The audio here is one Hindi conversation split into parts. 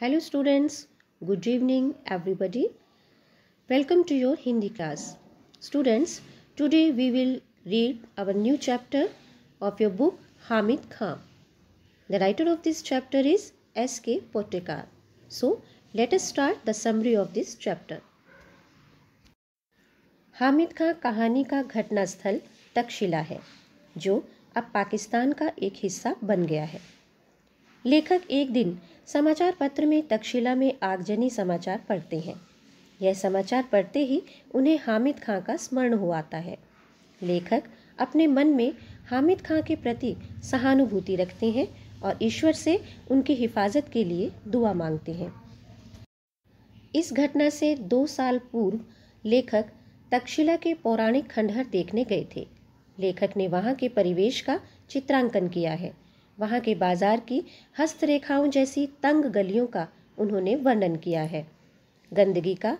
hello students good evening everybody welcome to your Hindi class students today we will read our new chapter of your book Hamid Khan the writer of this chapter is S K Pottekkatt so let us start the summary of this chapter Hamid Khan कहानी का घटनास्थल तक्षशिला है जो अब पाकिस्तान का एक हिस्सा बन गया है लेखक एक दिन समाचार पत्र में तक्षशिला में आगजनी समाचार पढ़ते हैं यह समाचार पढ़ते ही उन्हें हामिद खां का स्मरण हो आता है लेखक अपने मन में हामिद खां के प्रति सहानुभूति रखते हैं और ईश्वर से उनकी हिफाजत के लिए दुआ मांगते हैं इस घटना से दो साल पूर्व लेखक तक्षशिला के पौराणिक खंडहर देखने गए थे लेखक ने वहाँ के परिवेश का चित्रांकन किया है वहाँ के बाजार की हस्तरेखाओं जैसी तंग गलियों का उन्होंने वर्णन किया है गंदगी का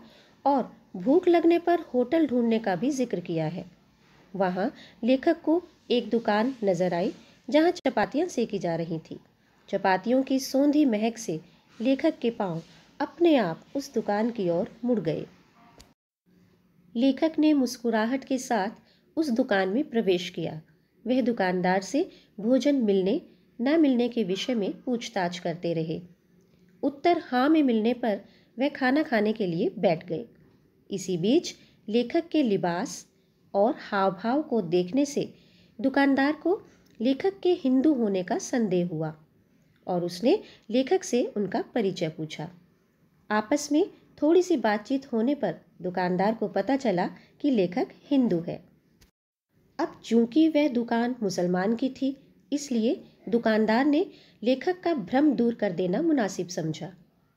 और भूख लगने पर होटल ढूंढने का भी जिक्र किया है वहाँ लेखक को एक दुकान नजर आई जहाँ चपातियाँ सेकी जा रही थी चपातियों की सौंधी महक से लेखक के पांव अपने आप उस दुकान की ओर मुड़ गए लेखक ने मुस्कुराहट के साथ उस दुकान में प्रवेश किया वह दुकानदार से भोजन मिलने न मिलने के विषय में पूछताछ करते रहे उत्तर हाँ में मिलने पर वह खाना खाने के लिए बैठ गए इसी बीच लेखक के लिबास और हाव भाव को देखने से दुकानदार को लेखक के हिंदू होने का संदेह हुआ और उसने लेखक से उनका परिचय पूछा आपस में थोड़ी सी बातचीत होने पर दुकानदार को पता चला कि लेखक हिंदू है अब चूंकि वह दुकान मुसलमान की थी इसलिए दुकानदार ने लेखक का भ्रम दूर कर देना मुनासिब समझा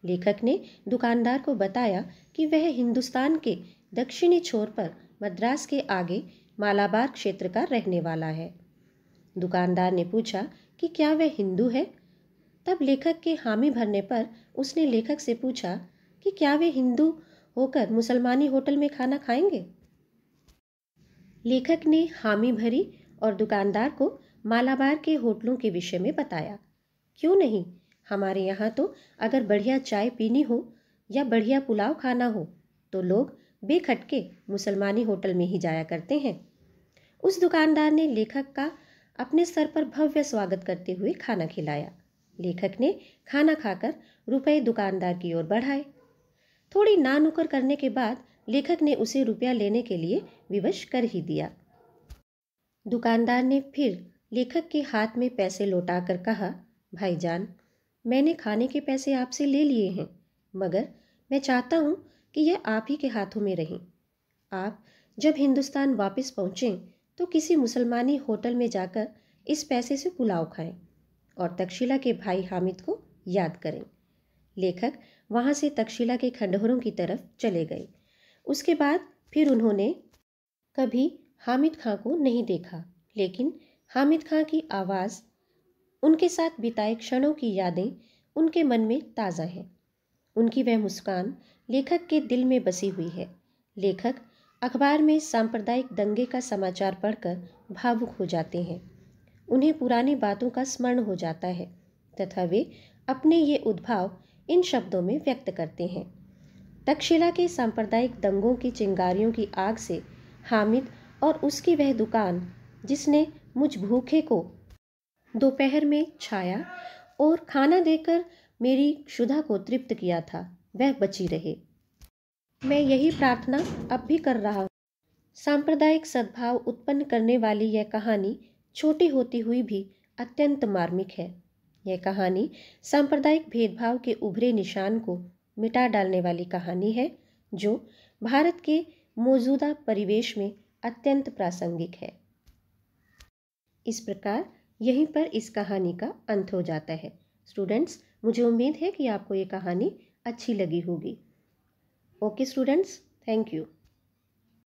लेखक ने दुकानदार को बताया कि वह हिंदुस्तान के दक्षिणी छोर पर मद्रास के आगे मालाबार क्षेत्र का रहने वाला है दुकानदार ने पूछा कि क्या वह हिंदू है तब लेखक के हामी भरने पर उसने लेखक से पूछा कि क्या वे हिंदू होकर मुसलमानी होटल में खाना खाएंगे लेखक ने हामी भरी और दुकानदार को मालाबार के होटलों के विषय में बताया क्यों नहीं हमारे यहाँ तो अगर बढ़िया चाय पीनी हो या बढ़िया पुलाव खाना हो तो लोग बेखटके मुसलमानी होटल में ही जाया करते हैं उस दुकानदार ने लेखक का अपने सर पर भव्य स्वागत करते हुए खाना खिलाया लेखक ने खाना खाकर रुपए दुकानदार की ओर बढ़ाए थोड़ी नानुकर करने के बाद लेखक ने उसे रुपया लेने के लिए विवश कर ही दिया दुकानदार ने फिर लेखक के हाथ में पैसे लौटाकर कहा भाईजान मैंने खाने के पैसे आपसे ले लिए हैं मगर मैं चाहता हूँ कि यह आप ही के हाथों में रहें आप जब हिंदुस्तान वापस पहुँचें तो किसी मुसलमानी होटल में जाकर इस पैसे से पुलाव खाएं और तक्षशिला के भाई हामिद को याद करें लेखक वहाँ से तक्षशिला के खंडहरों की तरफ चले गए उसके बाद फिर उन्होंने कभी हामिद खां को नहीं देखा लेकिन हामिद खां की आवाज़ उनके साथ बिताए क्षणों की यादें उनके मन में ताज़ा हैं उनकी वह मुस्कान लेखक के दिल में बसी हुई है लेखक अखबार में सांप्रदायिक दंगे का समाचार पढ़कर भावुक हो जाते हैं उन्हें पुरानी बातों का स्मरण हो जाता है तथा वे अपने ये उद्भाव इन शब्दों में व्यक्त करते हैं तक्षशिला के सांप्रदायिक दंगों की चिंगारियों की आग से हामिद और उसकी वह दुकान जिसने मुझ भूखे को दोपहर में छाया और खाना देकर मेरी क्षुधा को तृप्त किया था वह बची रहे मैं यही प्रार्थना अब भी कर रहा हूँ सांप्रदायिक सद्भाव उत्पन्न करने वाली यह कहानी छोटी होती हुई भी अत्यंत मार्मिक है यह कहानी सांप्रदायिक भेदभाव के उभरे निशान को मिटा डालने वाली कहानी है जो भारत के मौजूदा परिवेश में अत्यंत प्रासंगिक है इस प्रकार यहीं पर इस कहानी का अंत हो जाता है स्टूडेंट्स मुझे उम्मीद है कि आपको ये कहानी अच्छी लगी होगी ओके स्टूडेंट्स थैंक यू